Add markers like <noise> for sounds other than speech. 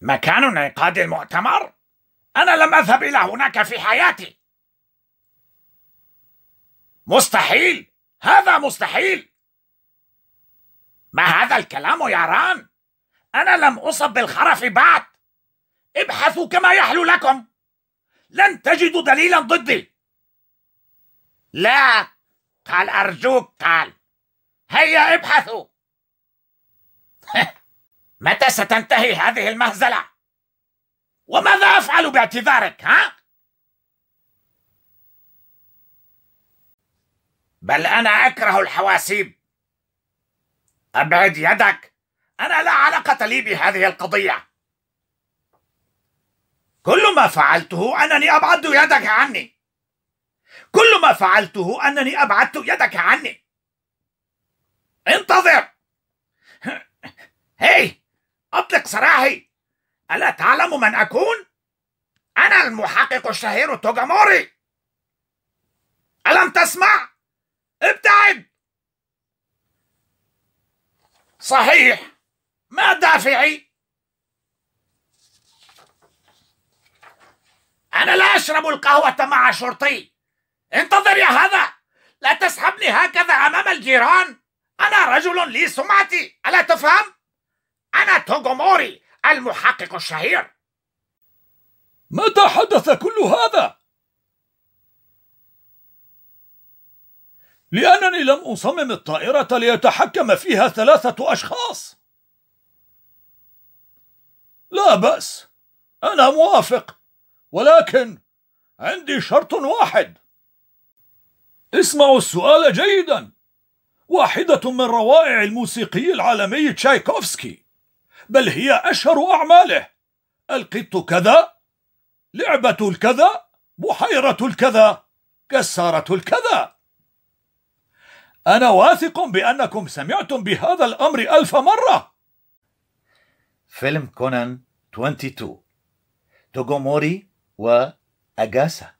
مكان انعقاد المؤتمر؟ أنا لم أذهب إلى هناك في حياتي. مستحيل، هذا مستحيل. ما هذا الكلام يا ران؟ أنا لم أصب بالخرف بعد. ابحثوا كما يحلو لكم. لن تجدوا دليلا ضدي. لا، قال أرجوك قال. هيا ابحثوا. متى ستنتهي هذه المهزلة؟ وماذا أفعل باعتذارك ها؟ بل أنا أكره الحواسيب أبعد يدك أنا لا علاقة لي بهذه القضية كل ما فعلته أنني أبعد يدك عني كل ما فعلته أنني أبعدت يدك عني انتظر <laughs> هي سراحي ألا تعلم من أكون؟ أنا المحقق الشهير توجاموري ألم تسمع؟ ابتعد صحيح ما دافعي؟ أنا لا أشرب القهوة مع شرطي انتظر يا هذا لا تسحبني هكذا أمام الجيران أنا رجل لي سمعتي ألا تفهم؟ أنا توغوموري المحقق الشهير متى حدث كل هذا؟ لأنني لم أصمم الطائرة ليتحكم فيها ثلاثة أشخاص لا بأس أنا موافق ولكن عندي شرط واحد اسمعوا السؤال جيدا واحدة من روائع الموسيقي العالمي تشايكوفسكي بل هي أشهر أعماله القط كذا لعبة الكذا بحيرة الكذا كسارة الكذا أنا واثق بأنكم سمعتم بهذا الأمر ألف مرة فيلم كونان 22 توغوموري وأجاسا